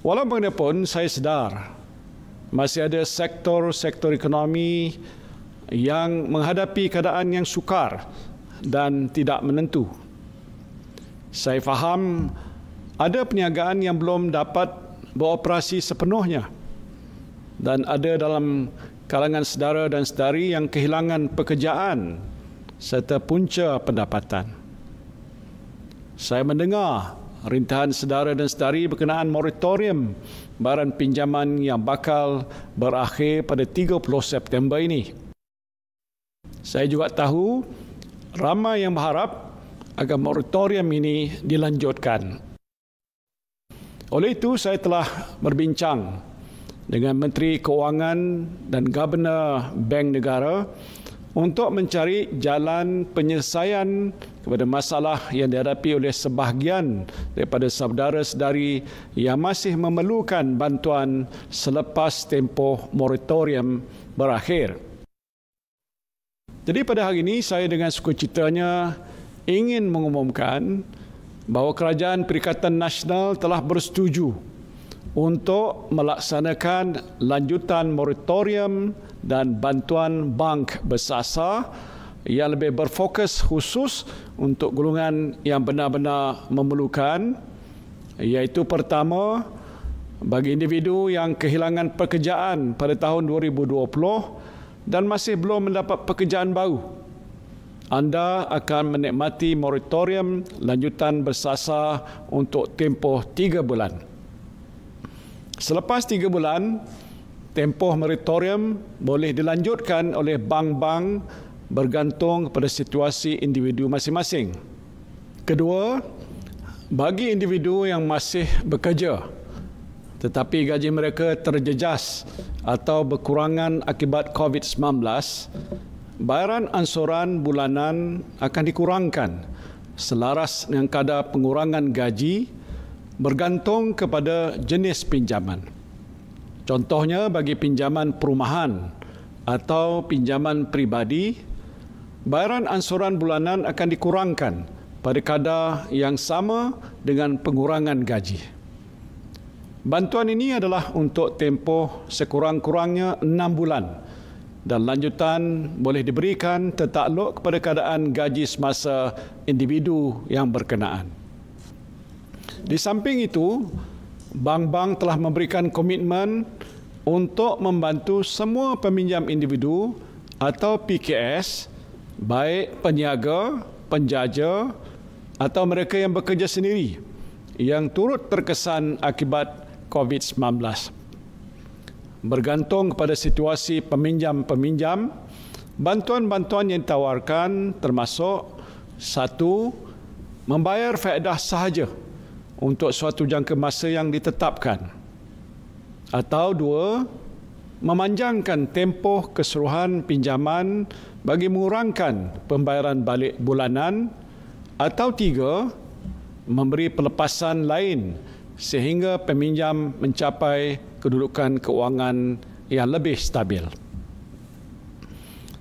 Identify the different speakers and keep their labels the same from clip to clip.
Speaker 1: Walaupun saya sedar masih ada sektor-sektor ekonomi yang menghadapi keadaan yang sukar dan tidak menentu. Saya faham ada perniagaan yang belum dapat beroperasi sepenuhnya dan ada dalam kalangan saudara dan saudari yang kehilangan pekerjaan serta punca pendapatan. Saya mendengar rintahan sedara dan sedari berkenaan moratorium baran pinjaman yang bakal berakhir pada 30 September ini. Saya juga tahu ramai yang berharap agar moratorium ini dilanjutkan. Oleh itu, saya telah berbincang dengan Menteri Keuangan dan Gubernur Bank Negara untuk mencari jalan penyelesaian kepada masalah yang dihadapi oleh sebahagian daripada saudara-saudari yang masih memerlukan bantuan selepas tempoh moratorium berakhir. Jadi pada hari ini saya dengan sukacitanya ingin mengumumkan bahawa Kerajaan Perikatan Nasional telah bersetuju untuk melaksanakan lanjutan moratorium dan bantuan bank bersasar ia lebih berfokus khusus untuk golongan yang benar-benar memerlukan iaitu pertama bagi individu yang kehilangan pekerjaan pada tahun 2020 dan masih belum mendapat pekerjaan baru anda akan menikmati moratorium lanjutan bersasa untuk tempoh 3 bulan. Selepas 3 bulan, tempoh moratorium boleh dilanjutkan oleh bank-bank bergantung kepada situasi individu masing-masing. Kedua, bagi individu yang masih bekerja tetapi gaji mereka terjejas atau berkurangan akibat COVID-19, bayaran ansuran bulanan akan dikurangkan selaras dengan kadar pengurangan gaji bergantung kepada jenis pinjaman. Contohnya bagi pinjaman perumahan atau pinjaman pribadi bayaran ansuran bulanan akan dikurangkan pada kadar yang sama dengan pengurangan gaji. Bantuan ini adalah untuk tempoh sekurang-kurangnya enam bulan dan lanjutan boleh diberikan tertakluk kepada keadaan gaji semasa individu yang berkenaan. Di samping itu, bank-bank telah memberikan komitmen untuk membantu semua peminjam individu atau PKS baik peniaga, penjaja atau mereka yang bekerja sendiri yang turut terkesan akibat COVID-19. Bergantung kepada situasi peminjam-peminjam, bantuan-bantuan yang ditawarkan termasuk satu, membayar faedah sahaja untuk suatu jangka masa yang ditetapkan. Atau dua, memanjangkan tempoh keseluruhan pinjaman bagi mengurangkan pembayaran balik bulanan atau tiga, memberi pelepasan lain sehingga peminjam mencapai kedudukan keuangan yang lebih stabil.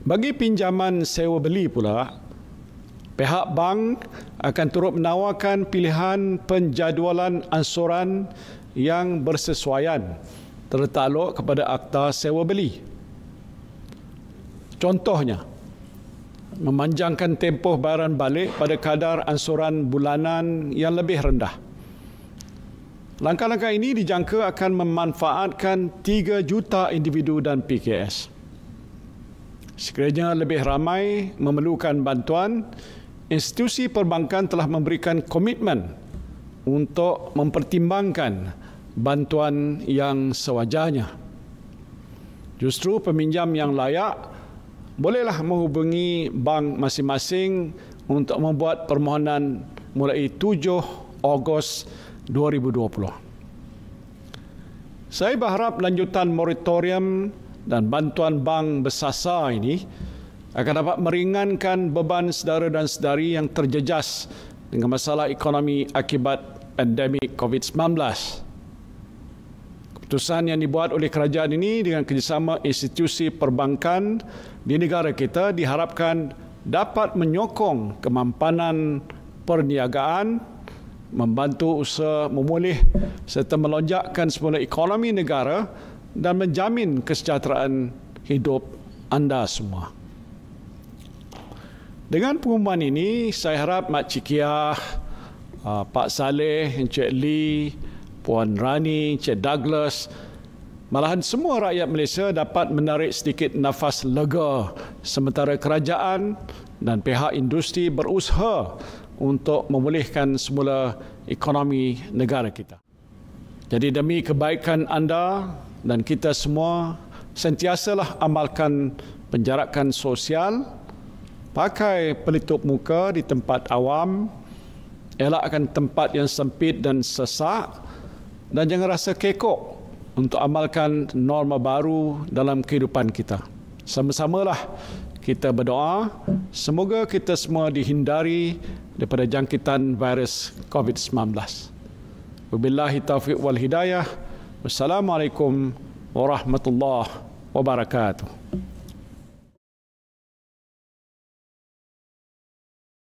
Speaker 1: Bagi pinjaman sewa beli pula, pihak bank akan turut menawarkan pilihan penjadualan ansuran yang bersesuaian tertakluk kepada akta sewa beli. Contohnya, memanjangkan tempoh bayaran balik pada kadar ansuran bulanan yang lebih rendah. Langkah-langkah ini dijangka akan memanfaatkan 3 juta individu dan PKS. Sekiranya lebih ramai memerlukan bantuan, institusi perbankan telah memberikan komitmen untuk mempertimbangkan bantuan yang sewajarnya. Justru peminjam yang layak bolehlah menghubungi bank masing-masing untuk membuat permohonan mulai 7 Ogos 2020. Saya berharap lanjutan moratorium dan bantuan bank bersasa ini akan dapat meringankan beban saudara dan saudari yang terjejas dengan masalah ekonomi akibat pandemik COVID-19 keputusan yang dibuat oleh kerajaan ini dengan kerjasama institusi perbankan di negara kita diharapkan dapat menyokong kemampanan perniagaan, membantu usaha memulih serta melonjakkan semula ekonomi negara dan menjamin kesejahteraan hidup anda semua. Dengan pengumuman ini, saya harap Mak Cikiah, ah, Pak Saleh, Encik Lee, Puan Rani, Cik Douglas, malahan semua rakyat Malaysia dapat menarik sedikit nafas lega sementara kerajaan dan pihak industri berusaha untuk memulihkan semula ekonomi negara kita. Jadi demi kebaikan anda dan kita semua, sentiasalah amalkan penjarakan sosial, pakai pelitup muka di tempat awam, elakkan tempat yang sempit dan sesak, dan jangan rasa kekok untuk amalkan norma baru dalam kehidupan kita. Sama-samalah kita berdoa semoga kita semua dihindari daripada jangkitan virus COVID-19. Wabillahi taufiq wal hidayah. Wassalamualaikum warahmatullahi wabarakatuh.